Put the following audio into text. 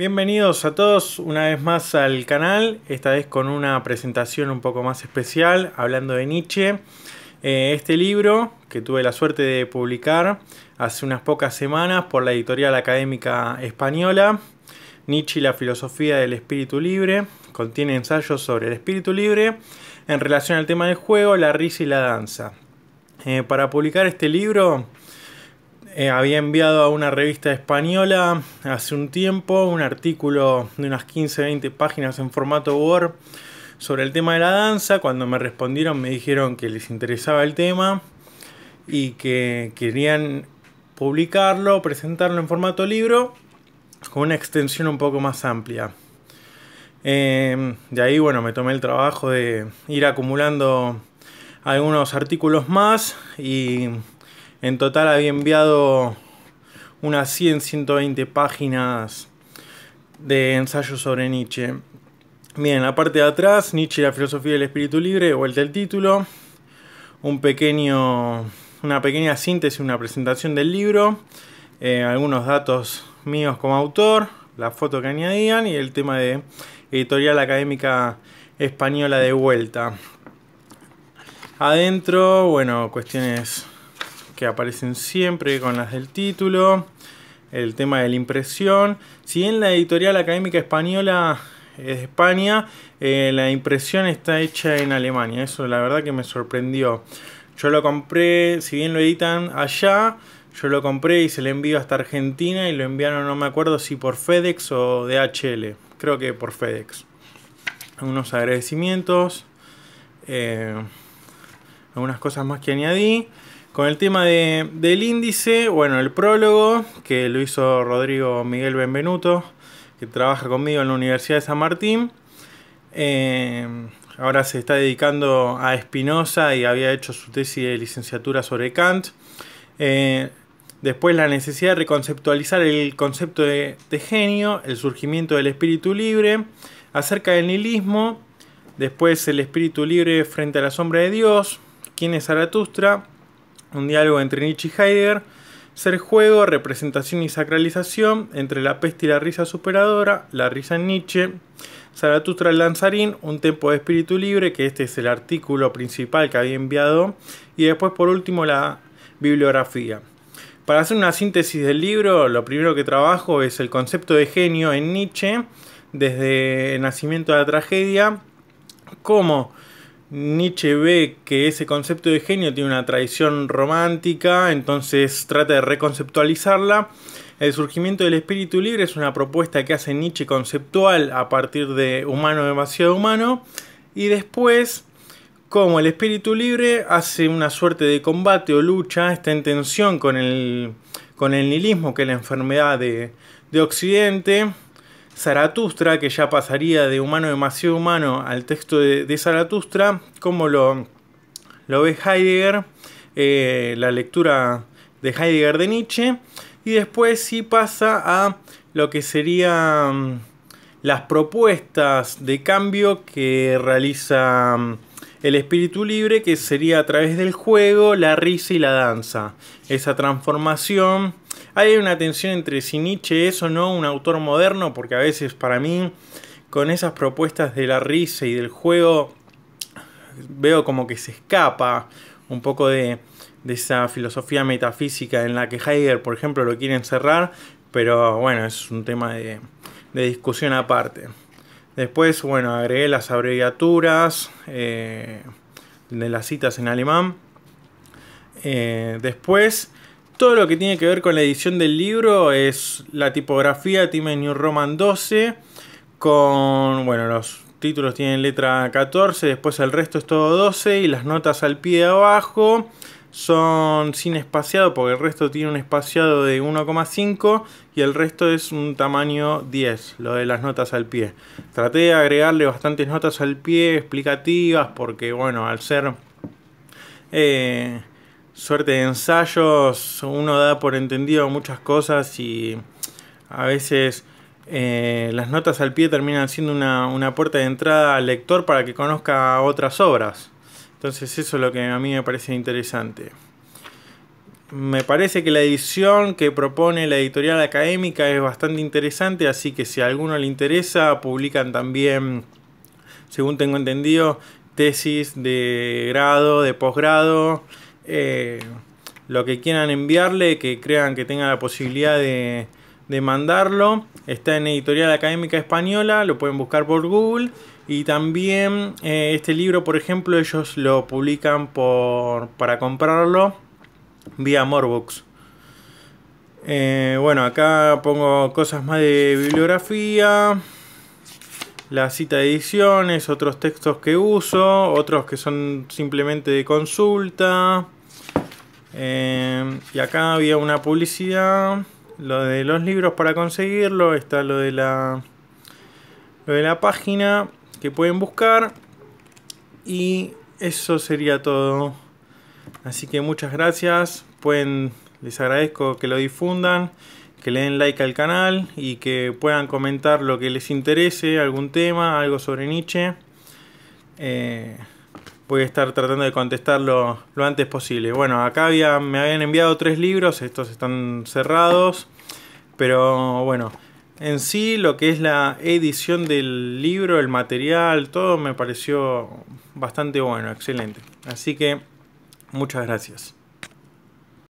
Bienvenidos a todos una vez más al canal, esta vez con una presentación un poco más especial, hablando de Nietzsche. Eh, este libro, que tuve la suerte de publicar hace unas pocas semanas por la editorial académica española, Nietzsche y la filosofía del espíritu libre, contiene ensayos sobre el espíritu libre en relación al tema del juego, la risa y la danza. Eh, para publicar este libro eh, había enviado a una revista española hace un tiempo un artículo de unas 15-20 páginas en formato Word sobre el tema de la danza. Cuando me respondieron me dijeron que les interesaba el tema y que querían publicarlo, presentarlo en formato libro con una extensión un poco más amplia. Em, de ahí, bueno, me tomé el trabajo de ir acumulando algunos artículos más y en total había enviado unas 100, 120 páginas de ensayos sobre Nietzsche. Bien, la parte de atrás, Nietzsche y la filosofía del espíritu libre, vuelta el título, un pequeño, una pequeña síntesis, una presentación del libro, eh, algunos datos míos como autor, la foto que añadían y el tema de editorial académica española de vuelta. Adentro, bueno, cuestiones aparecen siempre con las del título, el tema de la impresión. Si bien la editorial académica española es de España, eh, la impresión está hecha en Alemania. Eso la verdad que me sorprendió. Yo lo compré, si bien lo editan allá, yo lo compré y se le envío hasta Argentina y lo enviaron, no me acuerdo si por FedEx o DHL. Creo que por FedEx. algunos agradecimientos. Eh, algunas cosas más que añadí. Con el tema del índice, bueno, el prólogo, que lo hizo Rodrigo Miguel Benvenuto, que trabaja conmigo en la Universidad de San Martín. Eh, ahora se está dedicando a Espinosa y había hecho su tesis de licenciatura sobre Kant. Eh, después la necesidad de reconceptualizar el concepto de, de genio, el surgimiento del espíritu libre, acerca del nihilismo, después el espíritu libre frente a la sombra de Dios, quién es Zaratustra, un diálogo entre Nietzsche y Heidegger. Ser juego, representación y sacralización entre la peste y la risa superadora, la risa en Nietzsche. Zaratustra el lanzarín... un tempo de espíritu libre, que este es el artículo principal que había enviado. Y después, por último, la bibliografía. Para hacer una síntesis del libro, lo primero que trabajo es el concepto de genio en Nietzsche, desde el nacimiento de la tragedia, cómo Nietzsche ve que ese concepto de genio tiene una tradición romántica, entonces trata de reconceptualizarla. El surgimiento del espíritu libre es una propuesta que hace Nietzsche conceptual a partir de humano demasiado humano. Y después, como el espíritu libre hace una suerte de combate o lucha, está en tensión con el, nihilismo, que es la enfermedad de, de Occidente. Zaratustra, que ya pasaría de humano demasiado humano al texto de, Zaratustra, como lo, lo ve Heidegger, eh, la lectura de Heidegger de Nietzsche, y después sí pasa a lo que serían mm, las propuestas de cambio que realiza mm, el espíritu libre, que sería a través del juego, la risa y la danza, esa transformación hay una tensión entre si Nietzsche es o no un autor moderno, porque a veces para mí, con esas propuestas de la risa y del juego, veo como que se escapa un poco de, esa filosofía metafísica en la que Heidegger, por ejemplo, lo quiere encerrar, pero bueno, es un tema de, discusión aparte. Después, bueno, agregué las abreviaturas eh, de las citas en alemán. Eh, después todo lo que tiene que ver con la edición del libro es la tipografía tiene New Roman 12, con, bueno, los títulos tienen letra 14, después el resto es todo 12 y las notas al pie de abajo son sin espaciado porque el resto tiene un espaciado de 1,5 y el resto es un tamaño 10, lo de las notas al pie. Traté de agregarle bastantes notas al pie explicativas porque bueno, al ser eh, suerte de ensayos, uno da por entendido muchas cosas y a veces eh, las notas al pie terminan siendo una, una, puerta de entrada al lector para que conozca otras obras. Entonces eso es lo que a mí me parece interesante. Me parece que la edición que propone la editorial académica es bastante interesante, así que si a alguno le interesa, publican también, según tengo entendido, tesis de grado, de posgrado, eh, lo que quieran enviarle, que crean que tengan la posibilidad de, mandarlo. Está en Editorial Académica Española, lo pueden buscar por Google. Y también eh, este libro, por ejemplo, ellos lo publican por, para comprarlo vía Morbooks. Eh, bueno, acá pongo cosas más de bibliografía la cita de ediciones, otros textos que uso, otros que son simplemente de consulta. Eh, y acá había una publicidad, lo de los libros para conseguirlo, está lo de la, lo de la página que pueden buscar. Y eso sería todo. Así que muchas gracias. Pueden, les agradezco que lo difundan que le den like al canal y que puedan comentar lo que les interese, algún tema, algo sobre Nietzsche. Eh, voy a estar tratando de contestarlo lo antes posible. Bueno, acá me habían enviado tres libros, estos están cerrados, pero bueno, en sí lo que es la edición del libro, el material, todo me pareció bastante bueno, excelente. Así que muchas gracias.